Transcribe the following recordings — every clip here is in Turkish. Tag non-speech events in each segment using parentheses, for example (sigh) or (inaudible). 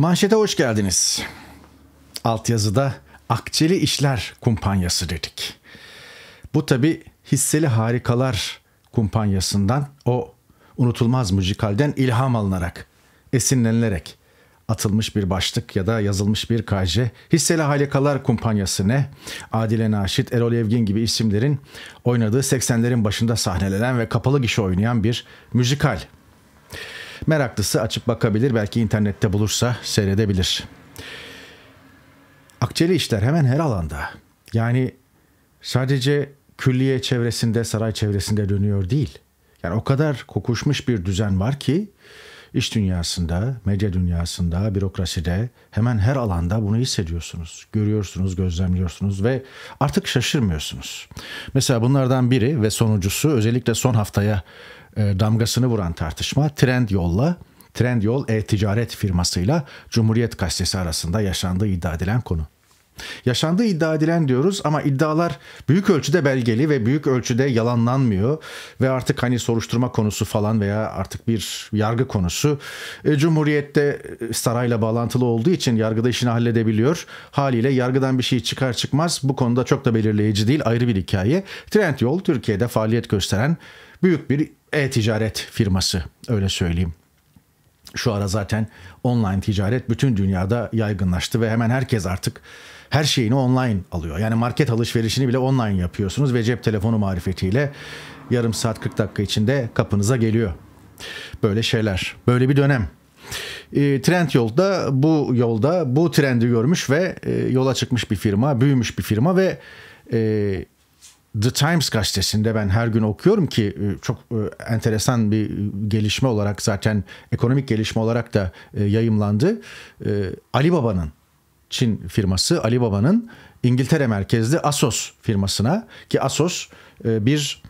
Manşete hoş geldiniz. Altyazıda Akçeli İşler Kumpanyası dedik. Bu tabi Hisseli Harikalar Kumpanyası'ndan o unutulmaz müzikalden ilham alınarak, esinlenilerek atılmış bir başlık ya da yazılmış bir kaje. Hisseli Harikalar Kumpanyası ne? Adile Naşit, Erol Evgin gibi isimlerin oynadığı 80'lerin başında sahnelenen ve kapalı gişe oynayan bir müzikal Meraklısı açıp bakabilir belki internette bulursa seyredebilir. Akçeli işler hemen her alanda. Yani sadece külliye çevresinde, saray çevresinde dönüyor değil. Yani o kadar kokuşmuş bir düzen var ki iş dünyasında, medya dünyasında, bürokraside hemen her alanda bunu hissediyorsunuz. Görüyorsunuz, gözlemliyorsunuz ve artık şaşırmıyorsunuz. Mesela bunlardan biri ve sonuncusu özellikle son haftaya e, damgasını vuran tartışma Trend Yol'la Trendyol e-ticaret firmasıyla Cumhuriyet Gazetesi arasında yaşandığı iddia edilen konu. Yaşandığı iddia edilen diyoruz ama iddialar büyük ölçüde belgeli ve büyük ölçüde yalanlanmıyor ve artık hani soruşturma konusu falan veya artık bir yargı konusu e, Cumhuriyet'te e, sarayla bağlantılı olduğu için yargıda işini halledebiliyor. Haliyle yargıdan bir şey çıkar çıkmaz bu konuda çok da belirleyici değil ayrı bir hikaye. Trendyol Türkiye'de faaliyet gösteren büyük bir e-ticaret firması öyle söyleyeyim. Şu ara zaten online ticaret bütün dünyada yaygınlaştı ve hemen herkes artık her şeyini online alıyor. Yani market alışverişini bile online yapıyorsunuz ve cep telefonu marifetiyle yarım saat 40 dakika içinde kapınıza geliyor. Böyle şeyler, böyle bir dönem. E, trend yolda bu yolda bu trendi görmüş ve e, yola çıkmış bir firma, büyümüş bir firma ve e, The Times gazetesinde ben her gün okuyorum ki e, çok e, enteresan bir gelişme olarak zaten ekonomik gelişme olarak da e, yayımlandı. Ali Baba'nın Çin firması Alibaba'nın İngiltere merkezli Asos firmasına ki Asos e, bir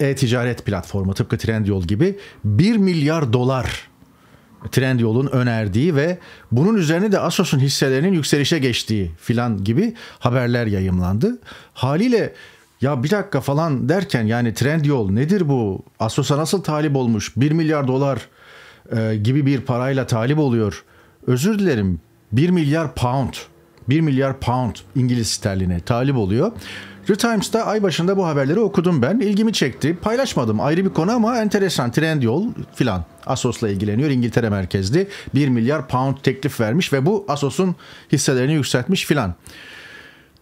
e-ticaret platformu tıpkı Trendyol gibi 1 milyar dolar Trendyol'un önerdiği ve bunun üzerine de Asos'un hisselerinin yükselişe geçtiği filan gibi haberler yayımlandı. Haliyle ya bir dakika falan derken yani Trendyol nedir bu? Asos'a nasıl talip olmuş? 1 milyar dolar e, gibi bir parayla talip oluyor. Özür dilerim 1 milyar pound 1 milyar pound İngiliz sterline talip oluyor. The Times'ta ay başında bu haberleri okudum ben. İlgimi çekti. Paylaşmadım ayrı bir konu ama enteresan. trend yol filan. Asos'la ilgileniyor. İngiltere merkezli 1 milyar pound teklif vermiş ve bu Asos'un hisselerini yükseltmiş filan.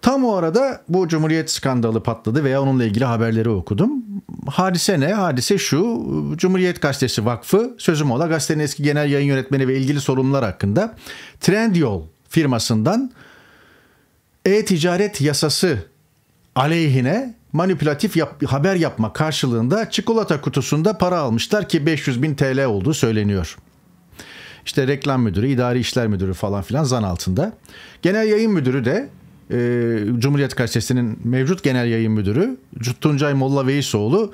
Tam o arada bu Cumhuriyet skandalı patladı veya onunla ilgili haberleri okudum. Hadise ne? Hadise şu. Cumhuriyet Gazetesi Vakfı sözüm ola gazetenin eski genel yayın yönetmeni ve ilgili sorumlular hakkında Trendyol firmasından e-ticaret yasası aleyhine manipülatif yap, haber yapma karşılığında çikolata kutusunda para almışlar ki 500 bin TL olduğu söyleniyor. İşte reklam müdürü, idari işler müdürü falan filan zan altında. Genel yayın müdürü de ee, Cumhuriyet Gazetesi'nin mevcut genel yayın müdürü Tuncay Molla Veysoğlu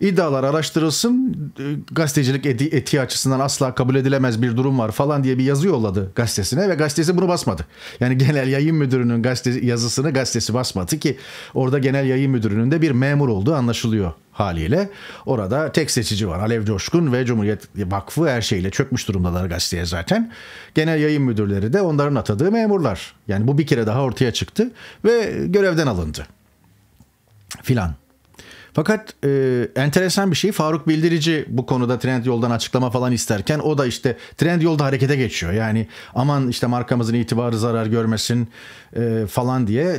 iddialar araştırılsın e, gazetecilik eti, etiği açısından asla kabul edilemez bir durum var falan diye bir yazı yolladı gazetesine ve gazetesi bunu basmadı. Yani (laughs) genel yayın müdürünün gazete, yazısını gazetesi basmadı ki orada genel yayın müdürünün de bir memur olduğu anlaşılıyor haliyle. Orada tek seçici var. Alev Coşkun ve Cumhuriyet Vakfı her şeyle çökmüş durumdalar gazeteye zaten. Genel yayın müdürleri de onların atadığı memurlar. Yani bu bir kere daha ortaya çıktı ve görevden alındı. Filan. Fakat e, enteresan bir şey Faruk Bildirici bu konuda Trend Yol'dan açıklama falan isterken o da işte Trend Yol'da harekete geçiyor. Yani aman işte markamızın itibarı zarar görmesin e, falan diye e,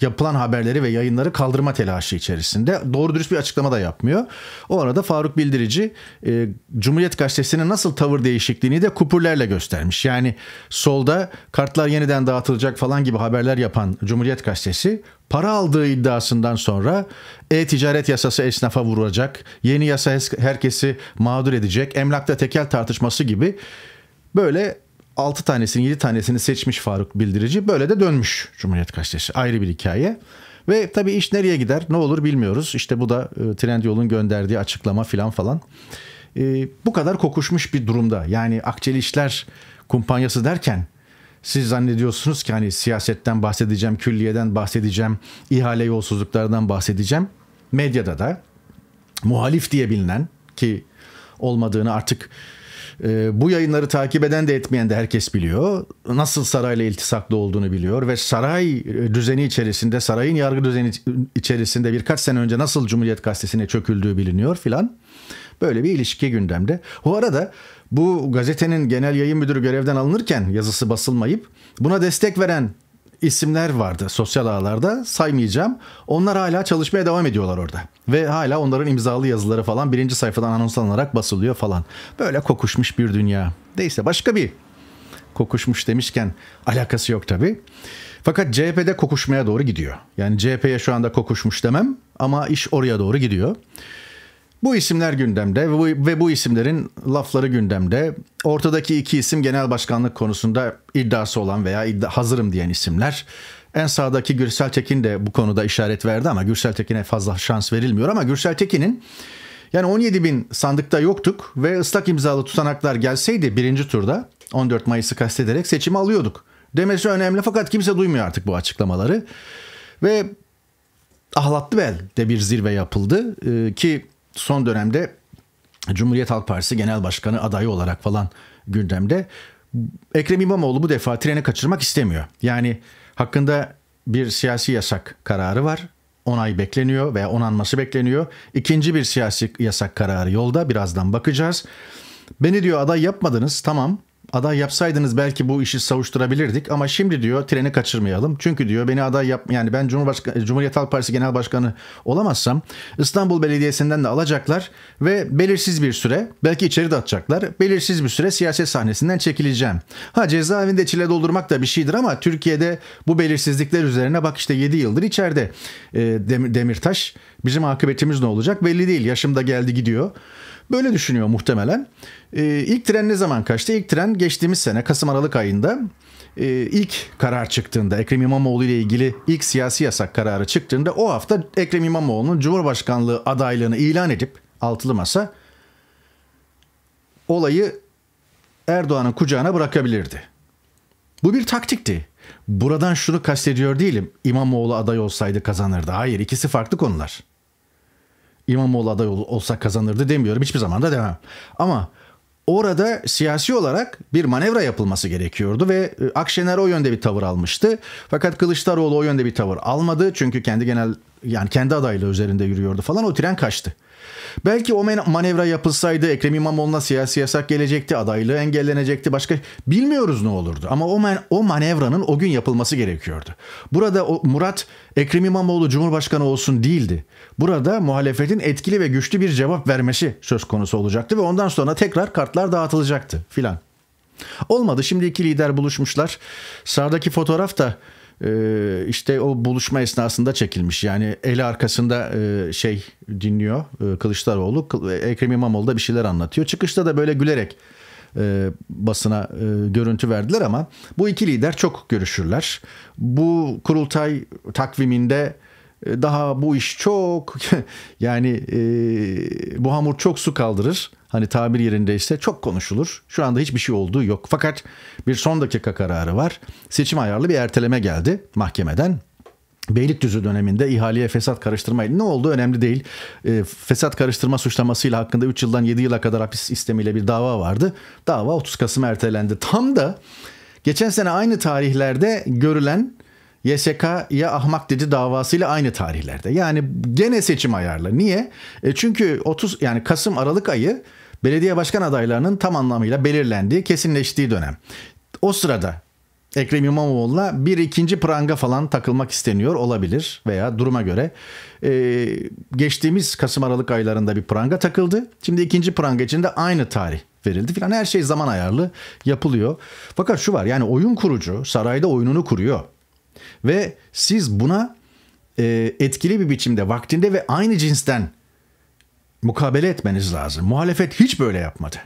yapılan haberleri ve yayınları kaldırma telaşı içerisinde. Doğru dürüst bir açıklama da yapmıyor. O arada Faruk Bildirici e, Cumhuriyet Gazetesi'nin nasıl tavır değişikliğini de kupurlarla göstermiş. Yani solda kartlar yeniden dağıtılacak falan gibi haberler yapan Cumhuriyet Gazetesi para aldığı iddiasından sonra e-ticaret yasası esnafa vuracak, yeni yasa herkesi mağdur edecek, emlakta tekel tartışması gibi böyle 6 tanesini 7 tanesini seçmiş Faruk Bildirici. Böyle de dönmüş Cumhuriyet Gazetesi. Ayrı bir hikaye. Ve tabii iş nereye gider ne olur bilmiyoruz. İşte bu da e, Trendyol'un gönderdiği açıklama filan falan. E, bu kadar kokuşmuş bir durumda. Yani Akçeli İşler Kumpanyası derken siz zannediyorsunuz ki hani siyasetten bahsedeceğim, külliyeden bahsedeceğim, ihale yolsuzluklardan bahsedeceğim. Medyada da muhalif diye bilinen ki olmadığını artık e, bu yayınları takip eden de etmeyen de herkes biliyor. Nasıl sarayla iltisaklı olduğunu biliyor ve saray e, düzeni içerisinde, sarayın yargı düzeni içerisinde birkaç sene önce nasıl Cumhuriyet Gazetesi'ne çöküldüğü biliniyor filan. Böyle bir ilişki gündemde. Bu arada bu gazetenin genel yayın müdürü görevden alınırken yazısı basılmayıp buna destek veren isimler vardı sosyal ağlarda saymayacağım. Onlar hala çalışmaya devam ediyorlar orada. Ve hala onların imzalı yazıları falan birinci sayfadan anonslanarak basılıyor falan. Böyle kokuşmuş bir dünya. Neyse başka bir kokuşmuş demişken alakası yok tabii. Fakat CHP'de kokuşmaya doğru gidiyor. Yani CHP'ye şu anda kokuşmuş demem ama iş oraya doğru gidiyor. Bu isimler gündemde ve bu, ve bu isimlerin lafları gündemde. Ortadaki iki isim genel başkanlık konusunda iddiası olan veya iddia, hazırım diyen isimler. En sağdaki Gürsel Tekin de bu konuda işaret verdi ama Gürsel Tekin'e fazla şans verilmiyor ama Gürsel Tekin'in yani 17 bin sandıkta yoktuk ve ıslak imzalı tutanaklar gelseydi birinci turda 14 Mayıs'ı kastederek seçimi alıyorduk. Demesi önemli fakat kimse duymuyor artık bu açıklamaları. Ve ahlatlı bel de bir zirve yapıldı ee, ki son dönemde Cumhuriyet Halk Partisi Genel Başkanı adayı olarak falan gündemde. Ekrem İmamoğlu bu defa treni kaçırmak istemiyor. Yani hakkında bir siyasi yasak kararı var. Onay bekleniyor veya onanması bekleniyor. İkinci bir siyasi yasak kararı yolda. Birazdan bakacağız. Beni diyor aday yapmadınız. Tamam aday yapsaydınız belki bu işi savuşturabilirdik ama şimdi diyor treni kaçırmayalım. Çünkü diyor beni aday yap yani ben Cumhurbaşkanı Cumhuriyet Halk Partisi Genel Başkanı olamazsam İstanbul Belediyesi'nden de alacaklar ve belirsiz bir süre belki içeri de atacaklar. Belirsiz bir süre siyaset sahnesinden çekileceğim. Ha cezaevinde çile doldurmak da bir şeydir ama Türkiye'de bu belirsizlikler üzerine bak işte 7 yıldır içeride e, Demirtaş bizim akıbetimiz ne olacak belli değil. Yaşım da geldi gidiyor. Böyle düşünüyor muhtemelen. E, ilk tren ne zaman kaçtı? İlk tren geçtiğimiz sene Kasım Aralık ayında e, ilk karar çıktığında Ekrem İmamoğlu ile ilgili ilk siyasi yasak kararı çıktığında o hafta Ekrem İmamoğlu'nun Cumhurbaşkanlığı adaylığını ilan edip altılı masa olayı Erdoğan'ın kucağına bırakabilirdi. Bu bir taktikti. Buradan şunu kastediyor değilim. İmamoğlu aday olsaydı kazanırdı. Hayır ikisi farklı konular. İmamoğlu aday ol, olsa kazanırdı demiyorum. Hiçbir zaman da demem. Ama orada siyasi olarak bir manevra yapılması gerekiyordu ve e, Akşener o yönde bir tavır almıştı. Fakat Kılıçdaroğlu o yönde bir tavır almadı. Çünkü kendi genel yani kendi adaylığı üzerinde yürüyordu falan o tren kaçtı. Belki o manevra yapılsaydı Ekrem İmamoğlu'na siyasi yasak gelecekti, adaylığı engellenecekti, başka bilmiyoruz ne olurdu. Ama o, man o manevranın o gün yapılması gerekiyordu. Burada o, Murat Ekrem İmamoğlu Cumhurbaşkanı olsun değildi. Burada muhalefetin etkili ve güçlü bir cevap vermesi söz konusu olacaktı ve ondan sonra tekrar kartlar dağıtılacaktı filan. Olmadı şimdi iki lider buluşmuşlar. Sağdaki fotoğraf da ee, işte o buluşma esnasında çekilmiş. Yani eli arkasında e, şey dinliyor e, Kılıçdaroğlu. Ekrem İmamoğlu da bir şeyler anlatıyor. Çıkışta da böyle gülerek e, basına e, görüntü verdiler ama bu iki lider çok görüşürler. Bu kurultay takviminde e, daha bu iş çok (laughs) yani e, bu hamur çok su kaldırır. Hani tabir yerindeyse çok konuşulur. Şu anda hiçbir şey olduğu yok. Fakat bir son dakika kararı var. Seçim ayarlı bir erteleme geldi mahkemeden. Beylikdüzü döneminde ihaleye fesat karıştırma ne oldu önemli değil. E, fesat karıştırma suçlamasıyla hakkında 3 yıldan 7 yıla kadar hapis istemiyle bir dava vardı. Dava 30 Kasım ertelendi. Tam da geçen sene aynı tarihlerde görülen YSK ya ahmak dedi davasıyla aynı tarihlerde. Yani gene seçim ayarlı. Niye? E çünkü 30 yani Kasım Aralık ayı belediye başkan adaylarının tam anlamıyla belirlendiği, kesinleştiği dönem. O sırada Ekrem İmamoğlu'na bir ikinci pranga falan takılmak isteniyor olabilir veya duruma göre. Ee, geçtiğimiz Kasım Aralık aylarında bir pranga takıldı. Şimdi ikinci pranga için de aynı tarih verildi filan. Her şey zaman ayarlı yapılıyor. Fakat şu var yani oyun kurucu sarayda oyununu kuruyor. Ve siz buna e, etkili bir biçimde vaktinde ve aynı cinsten mukabele etmeniz lazım. Muhalefet hiç böyle yapmadı.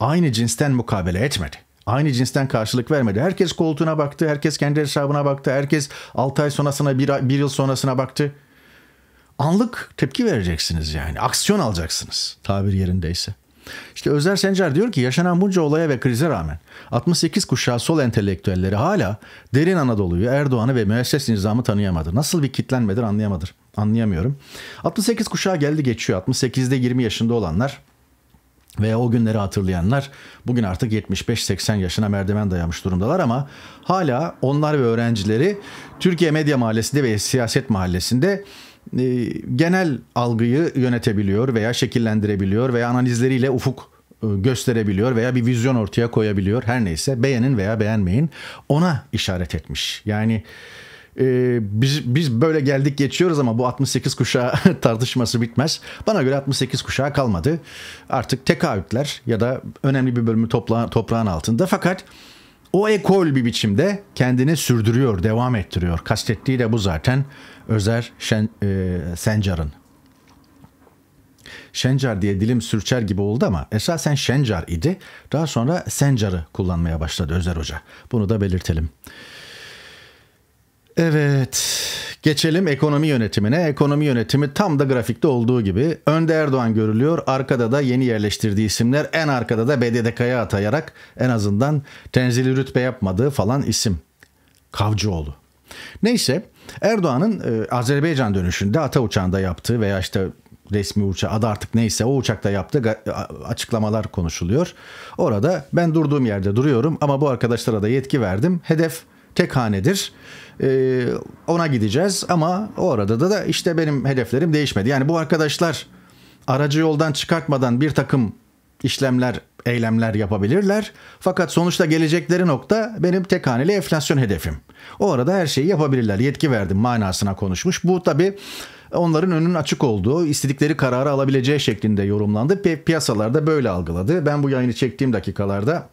Aynı cinsten mukabele etmedi. Aynı cinsten karşılık vermedi. Herkes koltuğuna baktı, herkes kendi hesabına baktı, herkes 6 ay sonrasına, 1 yıl sonrasına baktı. Anlık tepki vereceksiniz yani. Aksiyon alacaksınız tabir yerindeyse. İşte Özer Sencer diyor ki yaşanan bunca olaya ve krize rağmen 68 kuşağı sol entelektüelleri hala derin Anadolu'yu, Erdoğan'ı ve müesses nizamı tanıyamadı. Nasıl bir kitlenmedir anlayamadır. Anlayamıyorum. 68 kuşağı geldi geçiyor. 68'de 20 yaşında olanlar veya o günleri hatırlayanlar bugün artık 75-80 yaşına merdiven dayamış durumdalar ama hala onlar ve öğrencileri Türkiye Medya Mahallesi'nde ve Siyaset Mahallesi'nde e, genel algıyı yönetebiliyor veya şekillendirebiliyor veya analizleriyle ufuk e, gösterebiliyor veya bir vizyon ortaya koyabiliyor. Her neyse beğenin veya beğenmeyin ona işaret etmiş. Yani e, biz biz böyle geldik geçiyoruz ama bu 68 kuşağı (laughs) tartışması bitmez. Bana göre 68 kuşağı kalmadı. Artık tekaütler ya da önemli bir bölümü topla, toprağın altında. Fakat o ekol bir biçimde kendini sürdürüyor, devam ettiriyor. Kastettiği de bu zaten. Özer Şen, e, Sencar'ın. Şencar diye dilim sürçer gibi oldu ama esasen Şencar idi. Daha sonra Sencar'ı kullanmaya başladı Özer Hoca. Bunu da belirtelim. Evet, geçelim ekonomi yönetimine. Ekonomi yönetimi tam da grafikte olduğu gibi önde Erdoğan görülüyor. Arkada da yeni yerleştirdiği isimler en arkada da BDDK'ya atayarak en azından tenzili rütbe yapmadığı falan isim. Kavcıoğlu. Neyse Erdoğan'ın e, Azerbaycan dönüşünde ata uçağında yaptığı veya işte resmi uçağı adı artık neyse o uçakta yaptığı açıklamalar konuşuluyor. Orada ben durduğum yerde duruyorum ama bu arkadaşlara da yetki verdim. Hedef tek hanedir. Ee, ona gideceğiz ama o arada da, da işte benim hedeflerim değişmedi. Yani bu arkadaşlar aracı yoldan çıkartmadan bir takım işlemler, eylemler yapabilirler. Fakat sonuçta gelecekleri nokta benim tek haneli enflasyon hedefim. O arada her şeyi yapabilirler. Yetki verdim manasına konuşmuş. Bu tabi onların önünün açık olduğu, istedikleri kararı alabileceği şeklinde yorumlandı. Pi- piyasalarda böyle algıladı. Ben bu yayını çektiğim dakikalarda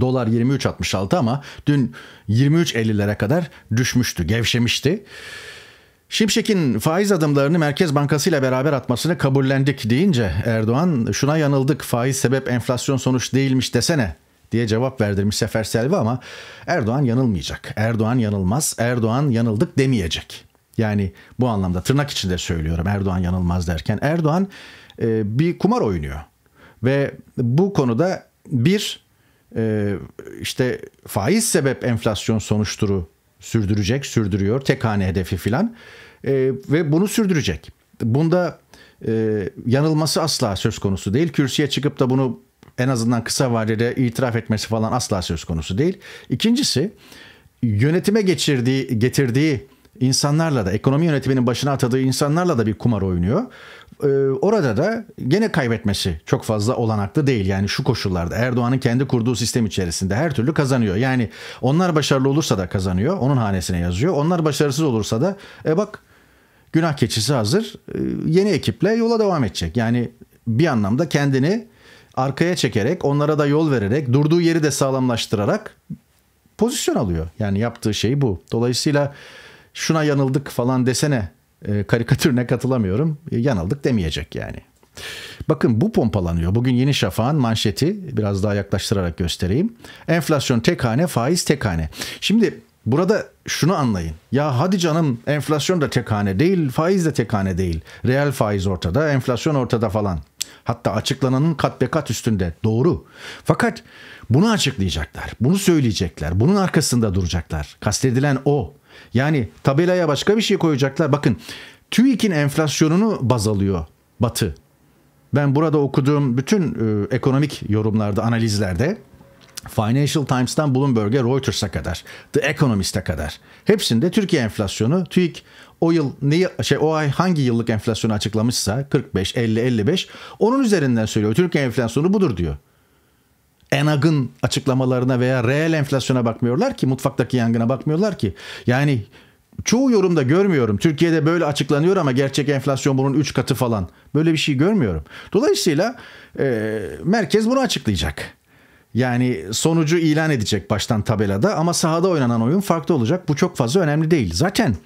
Dolar 23.66 ama dün 23.50'lere kadar düşmüştü, gevşemişti. Şimşek'in faiz adımlarını Merkez Bankası ile beraber atmasını kabullendik deyince Erdoğan şuna yanıldık faiz sebep enflasyon sonuç değilmiş desene diye cevap verdirmiş Sefer Selvi ama Erdoğan yanılmayacak. Erdoğan yanılmaz, Erdoğan yanıldık demeyecek. Yani bu anlamda tırnak içinde söylüyorum Erdoğan yanılmaz derken Erdoğan e, bir kumar oynuyor. Ve bu konuda bir e, işte faiz sebep enflasyon sonuçturu sürdürecek, sürdürüyor. Tek hane hedefi filan. E, ve bunu sürdürecek. Bunda e, yanılması asla söz konusu değil. Kürsüye çıkıp da bunu en azından kısa vadede itiraf etmesi falan asla söz konusu değil. İkincisi yönetime geçirdiği getirdiği insanlarla da ekonomi yönetiminin başına atadığı insanlarla da bir kumar oynuyor. Ee, orada da gene kaybetmesi çok fazla olanaklı değil. Yani şu koşullarda Erdoğan'ın kendi kurduğu sistem içerisinde her türlü kazanıyor. Yani onlar başarılı olursa da kazanıyor. Onun hanesine yazıyor. Onlar başarısız olursa da e bak günah keçisi hazır. E, yeni ekiple yola devam edecek. Yani bir anlamda kendini arkaya çekerek onlara da yol vererek durduğu yeri de sağlamlaştırarak pozisyon alıyor. Yani yaptığı şey bu. Dolayısıyla şuna yanıldık falan desene e, karikatürüne katılamıyorum. E, yanıldık demeyecek yani. Bakın bu pompalanıyor. Bugün Yeni Şafak'ın manşeti biraz daha yaklaştırarak göstereyim. Enflasyon tek hane, faiz tek hane. Şimdi burada şunu anlayın. Ya hadi canım enflasyon da tek hane değil, faiz de tek hane değil. Reel faiz ortada, enflasyon ortada falan. Hatta açıklananın kat be kat üstünde. Doğru. Fakat bunu açıklayacaklar. Bunu söyleyecekler. Bunun arkasında duracaklar. Kastedilen o. Yani tabelaya başka bir şey koyacaklar. Bakın TÜİK'in enflasyonunu baz alıyor Batı. Ben burada okuduğum bütün e, ekonomik yorumlarda, analizlerde Financial Times'tan Bloomberg'e, Reuters'a kadar, The Economist'e kadar hepsinde Türkiye enflasyonu TÜİK o yıl neyi şey o ay hangi yıllık enflasyonu açıklamışsa 45, 50, 55 onun üzerinden söylüyor. Türkiye enflasyonu budur diyor. Enag'ın açıklamalarına veya reel enflasyona bakmıyorlar ki mutfaktaki yangına bakmıyorlar ki. Yani çoğu yorumda görmüyorum. Türkiye'de böyle açıklanıyor ama gerçek enflasyon bunun 3 katı falan. Böyle bir şey görmüyorum. Dolayısıyla e, merkez bunu açıklayacak. Yani sonucu ilan edecek baştan tabelada ama sahada oynanan oyun farklı olacak. Bu çok fazla önemli değil. Zaten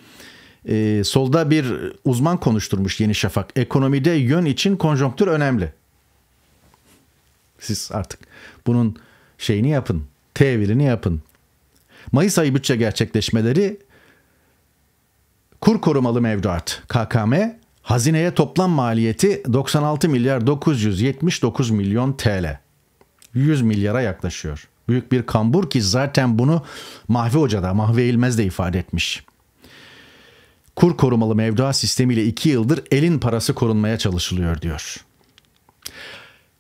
e, solda bir uzman konuşturmuş Yeni Şafak. Ekonomide yön için konjonktür önemli. Siz artık bunun şeyini yapın, tevilini yapın. Mayıs ayı bütçe gerçekleşmeleri kur korumalı mevduat KKM hazineye toplam maliyeti 96 milyar 979 milyon TL. 100 milyara yaklaşıyor. Büyük bir kambur ki zaten bunu Mahve Hoca da Mahve İlmez de ifade etmiş kur korumalı mevduat sistemiyle 2 yıldır elin parası korunmaya çalışılıyor diyor.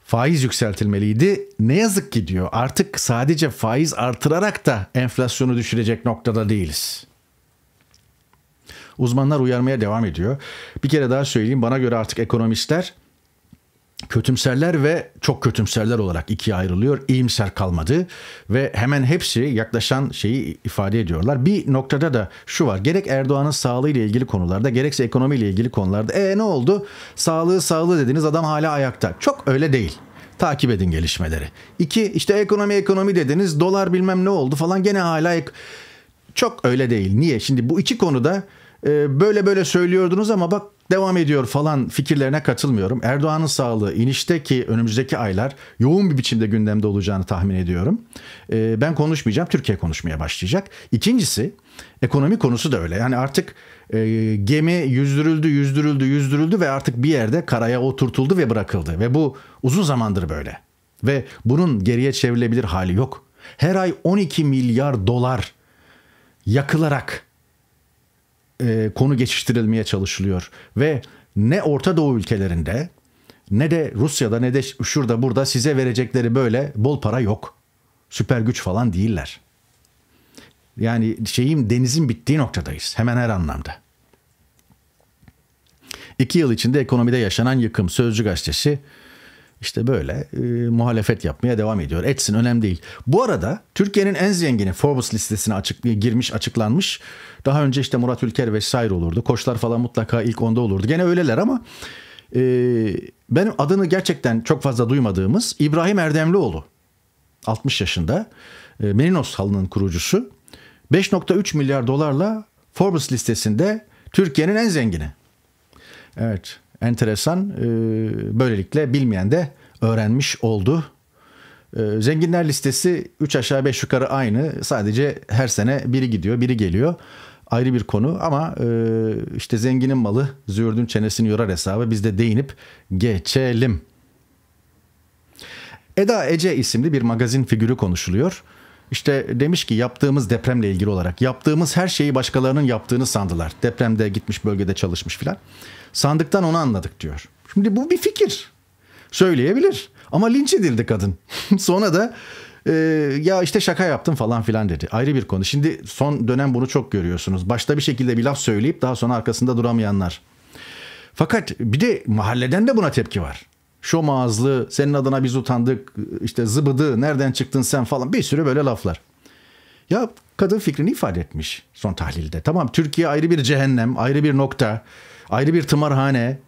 Faiz yükseltilmeliydi. Ne yazık ki diyor artık sadece faiz artırarak da enflasyonu düşürecek noktada değiliz. Uzmanlar uyarmaya devam ediyor. Bir kere daha söyleyeyim bana göre artık ekonomistler kötümserler ve çok kötümserler olarak ikiye ayrılıyor. İyimser kalmadı ve hemen hepsi yaklaşan şeyi ifade ediyorlar. Bir noktada da şu var. Gerek Erdoğan'ın sağlığı ile ilgili konularda gerekse ekonomi ile ilgili konularda e ne oldu? Sağlığı sağlığı dediniz adam hala ayakta. Çok öyle değil. Takip edin gelişmeleri. İki işte ekonomi ekonomi dediniz dolar bilmem ne oldu falan gene hala ek... çok öyle değil. Niye? Şimdi bu iki konuda e, böyle böyle söylüyordunuz ama bak devam ediyor falan fikirlerine katılmıyorum. Erdoğan'ın sağlığı inişteki önümüzdeki aylar yoğun bir biçimde gündemde olacağını tahmin ediyorum. Ee, ben konuşmayacağım. Türkiye konuşmaya başlayacak. İkincisi ekonomi konusu da öyle. Yani artık e, gemi yüzdürüldü, yüzdürüldü, yüzdürüldü ve artık bir yerde karaya oturtuldu ve bırakıldı. Ve bu uzun zamandır böyle. Ve bunun geriye çevrilebilir hali yok. Her ay 12 milyar dolar yakılarak e, konu geçiştirilmeye çalışılıyor ve ne Orta Doğu ülkelerinde ne de Rusya'da ne de şurada burada size verecekleri böyle bol para yok. Süper güç falan değiller. Yani şeyim denizin bittiği noktadayız hemen her anlamda. İki yıl içinde ekonomide yaşanan yıkım Sözcü Gazetesi işte böyle e, muhalefet yapmaya devam ediyor. Etsin önemli değil. Bu arada Türkiye'nin en zengini Forbes listesine açık, girmiş açıklanmış. Daha önce işte Murat Ülker vesaire olurdu. Koçlar falan mutlaka ilk onda olurdu. Gene öyleler ama e, benim adını gerçekten çok fazla duymadığımız İbrahim Erdemlioğlu. 60 yaşında. E, Merinos halının kurucusu. 5.3 milyar dolarla Forbes listesinde Türkiye'nin en zengini. Evet enteresan. E, böylelikle bilmeyen de öğrenmiş oldu. E, zenginler listesi 3 aşağı 5 yukarı aynı. Sadece her sene biri gidiyor, biri geliyor. Ayrı bir konu ama e, işte zenginin malı züğürdün çenesini yorar hesabı biz de değinip geçelim. Eda Ece isimli bir magazin figürü konuşuluyor. İşte demiş ki yaptığımız depremle ilgili olarak yaptığımız her şeyi başkalarının yaptığını sandılar. Depremde gitmiş bölgede çalışmış filan. Sandıktan onu anladık diyor. Şimdi bu bir fikir. Söyleyebilir. Ama linç edildi kadın. (laughs) Sonra da e, ya işte şaka yaptım falan filan dedi. Ayrı bir konu. Şimdi son dönem bunu çok görüyorsunuz. Başta bir şekilde bir laf söyleyip daha sonra arkasında duramayanlar. Fakat bir de mahalleden de buna tepki var şom ağızlı, senin adına biz utandık, işte zıbıdı, nereden çıktın sen falan bir sürü böyle laflar. Ya kadın fikrini ifade etmiş son tahlilde. Tamam Türkiye ayrı bir cehennem, ayrı bir nokta, ayrı bir tımarhane.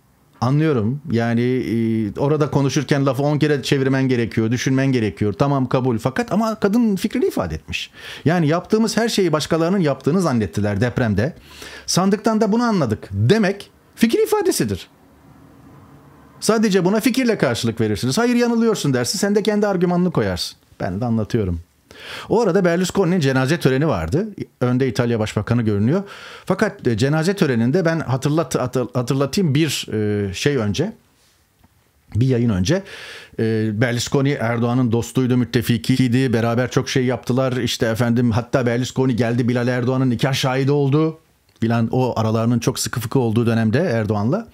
Anlıyorum yani e, orada konuşurken lafı on kere çevirmen gerekiyor, düşünmen gerekiyor. Tamam kabul fakat ama kadın fikrini ifade etmiş. Yani yaptığımız her şeyi başkalarının yaptığını zannettiler depremde. Sandıktan da bunu anladık. Demek fikir ifadesidir. Sadece buna fikirle karşılık verirsiniz. Hayır yanılıyorsun dersin. Sen de kendi argümanını koyarsın. Ben de anlatıyorum. O arada Berlusconi'nin cenaze töreni vardı. Önde İtalya Başbakanı görünüyor. Fakat e, cenaze töreninde ben hatırlat, hatırlatayım bir e, şey önce. Bir yayın önce e, Berlusconi Erdoğan'ın dostuydu, müttefikiydi. Beraber çok şey yaptılar. İşte efendim hatta Berlusconi geldi Bilal Erdoğan'ın nikah şahidi oldu. bilen o aralarının çok sıkı fıkı olduğu dönemde Erdoğan'la.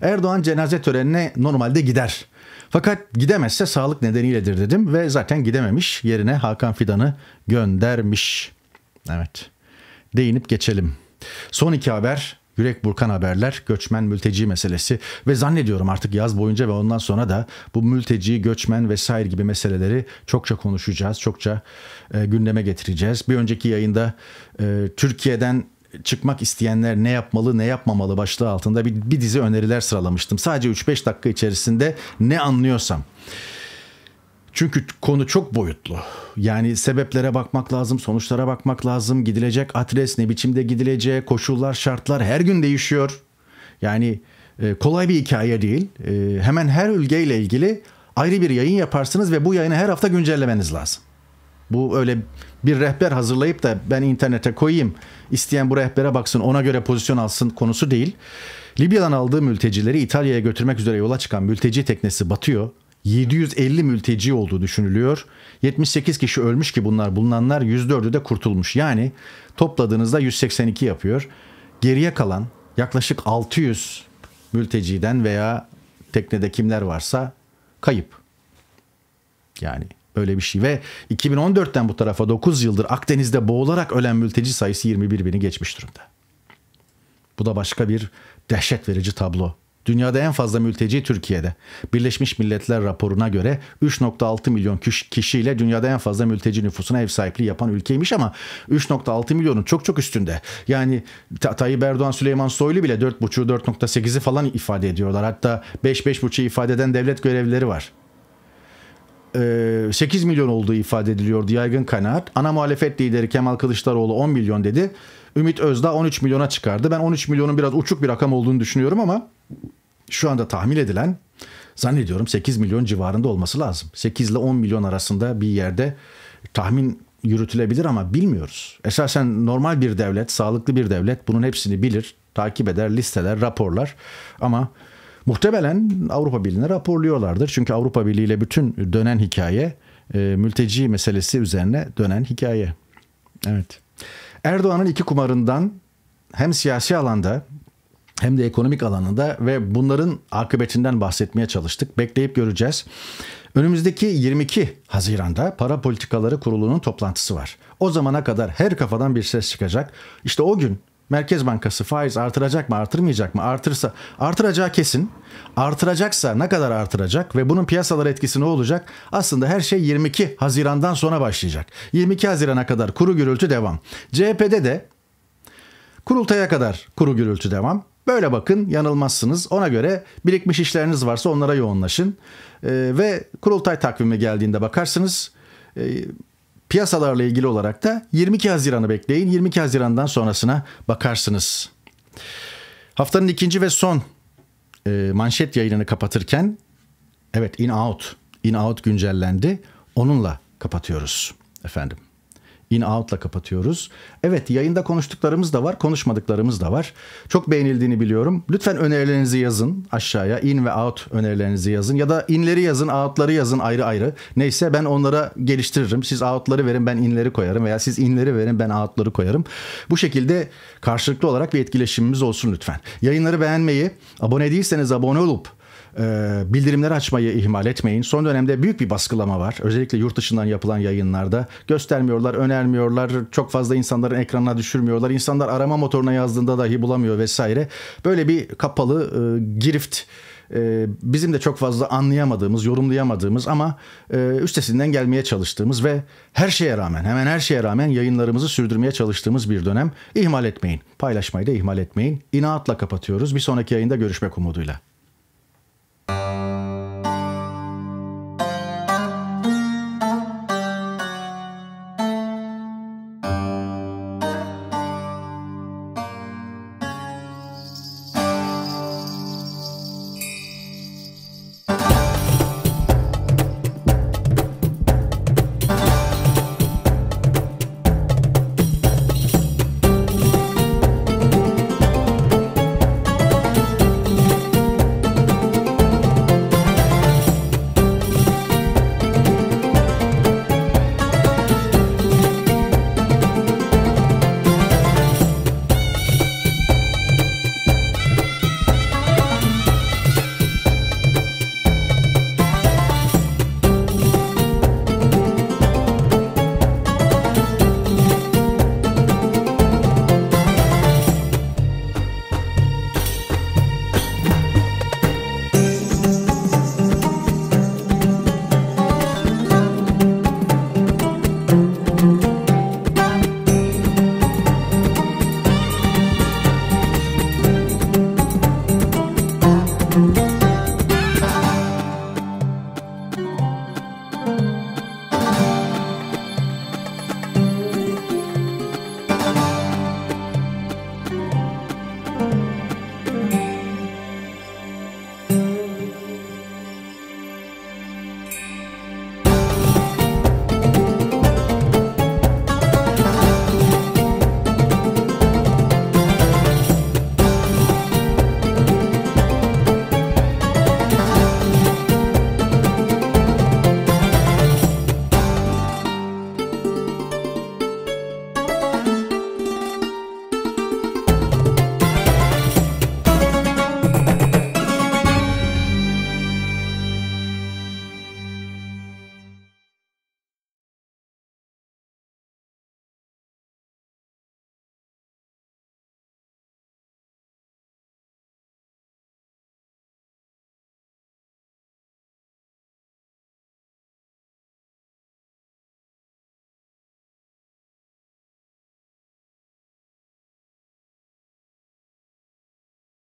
Erdoğan cenaze törenine normalde gider. Fakat gidemezse sağlık nedeniyledir dedim ve zaten gidememiş. Yerine Hakan Fidan'ı göndermiş. Evet. Değinip geçelim. Son iki haber Yürek burkan haberler, göçmen mülteci meselesi ve zannediyorum artık yaz boyunca ve ondan sonra da bu mülteci, göçmen vesaire gibi meseleleri çokça konuşacağız, çokça e, gündeme getireceğiz. Bir önceki yayında e, Türkiye'den çıkmak isteyenler ne yapmalı ne yapmamalı başlığı altında bir, bir dizi öneriler sıralamıştım. Sadece 3-5 dakika içerisinde ne anlıyorsam. Çünkü konu çok boyutlu. Yani sebeplere bakmak lazım, sonuçlara bakmak lazım, gidilecek adres ne biçimde gidileceği, koşullar, şartlar her gün değişiyor. Yani e, kolay bir hikaye değil. E, hemen her ülkeyle ilgili ayrı bir yayın yaparsınız ve bu yayını her hafta güncellemeniz lazım. Bu öyle bir rehber hazırlayıp da ben internete koyayım, isteyen bu rehbere baksın, ona göre pozisyon alsın konusu değil. Libya'dan aldığı mültecileri İtalya'ya götürmek üzere yola çıkan mülteci teknesi batıyor. 750 mülteci olduğu düşünülüyor. 78 kişi ölmüş ki bunlar bulunanlar 104'ü de kurtulmuş. Yani topladığınızda 182 yapıyor. Geriye kalan yaklaşık 600 mülteciden veya teknede kimler varsa kayıp. Yani Öyle bir şey ve 2014'ten bu tarafa 9 yıldır Akdeniz'de boğularak ölen mülteci sayısı 21 bini geçmiş durumda. Bu da başka bir dehşet verici tablo. Dünyada en fazla mülteci Türkiye'de. Birleşmiş Milletler raporuna göre 3.6 milyon kişiyle dünyada en fazla mülteci nüfusuna ev sahipliği yapan ülkeymiş ama 3.6 milyonun çok çok üstünde. Yani Tayyip Erdoğan, Süleyman Soylu bile 4.5'ü 4.8'i falan ifade ediyorlar. Hatta 5-5.5'ü ifade eden devlet görevlileri var. 8 e, milyon olduğu ifade ediliyordu yaygın kanaat. Ana muhalefet lideri Kemal Kılıçdaroğlu 10 milyon dedi. Ümit Özdağ 13 milyona çıkardı. Ben 13 milyonun biraz uçuk bir rakam olduğunu düşünüyorum ama şu anda tahmin edilen zannediyorum 8 milyon civarında olması lazım. 8 ile 10 milyon arasında bir yerde tahmin yürütülebilir ama bilmiyoruz. Esasen normal bir devlet, sağlıklı bir devlet bunun hepsini bilir, takip eder, listeler, raporlar ama Muhtemelen Avrupa Birliği'ne raporluyorlardır. Çünkü Avrupa Birliği ile bütün dönen hikaye e, mülteci meselesi üzerine dönen hikaye. Evet. Erdoğan'ın iki kumarından hem siyasi alanda hem de ekonomik alanında ve bunların akıbetinden bahsetmeye çalıştık. Bekleyip göreceğiz. Önümüzdeki 22 Haziran'da Para Politikaları Kurulu'nun toplantısı var. O zamana kadar her kafadan bir ses çıkacak. İşte o gün Merkez Bankası faiz artıracak mı artırmayacak mı artırsa artıracağı kesin artıracaksa ne kadar artıracak ve bunun piyasalara etkisi ne olacak aslında her şey 22 Haziran'dan sonra başlayacak 22 Haziran'a kadar kuru gürültü devam CHP'de de kurultaya kadar kuru gürültü devam Böyle bakın yanılmazsınız. Ona göre birikmiş işleriniz varsa onlara yoğunlaşın. Ee, ve kurultay takvimi geldiğinde bakarsınız. Ee, Piyasalarla ilgili olarak da 22 Haziran'ı bekleyin. 22 Haziran'dan sonrasına bakarsınız. Haftanın ikinci ve son e, manşet yayınını kapatırken evet in out in out güncellendi. Onunla kapatıyoruz efendim in out'la kapatıyoruz. Evet yayında konuştuklarımız da var, konuşmadıklarımız da var. Çok beğenildiğini biliyorum. Lütfen önerilerinizi yazın aşağıya. In ve out önerilerinizi yazın ya da inleri yazın, out'ları yazın ayrı ayrı. Neyse ben onlara geliştiririm. Siz out'ları verin ben inleri koyarım veya siz inleri verin ben out'ları koyarım. Bu şekilde karşılıklı olarak bir etkileşimimiz olsun lütfen. Yayınları beğenmeyi, abone değilseniz abone olup e, bildirimleri açmayı ihmal etmeyin. Son dönemde büyük bir baskılama var. Özellikle yurt dışından yapılan yayınlarda göstermiyorlar, önermiyorlar. Çok fazla insanların ekranına düşürmüyorlar. İnsanlar arama motoruna yazdığında dahi bulamıyor vesaire. Böyle bir kapalı e, girift e, bizim de çok fazla anlayamadığımız, yorumlayamadığımız ama e, üstesinden gelmeye çalıştığımız ve her şeye rağmen, hemen her şeye rağmen yayınlarımızı sürdürmeye çalıştığımız bir dönem. İhmal etmeyin. Paylaşmayı da ihmal etmeyin. İnaatla kapatıyoruz. Bir sonraki yayında görüşmek umuduyla.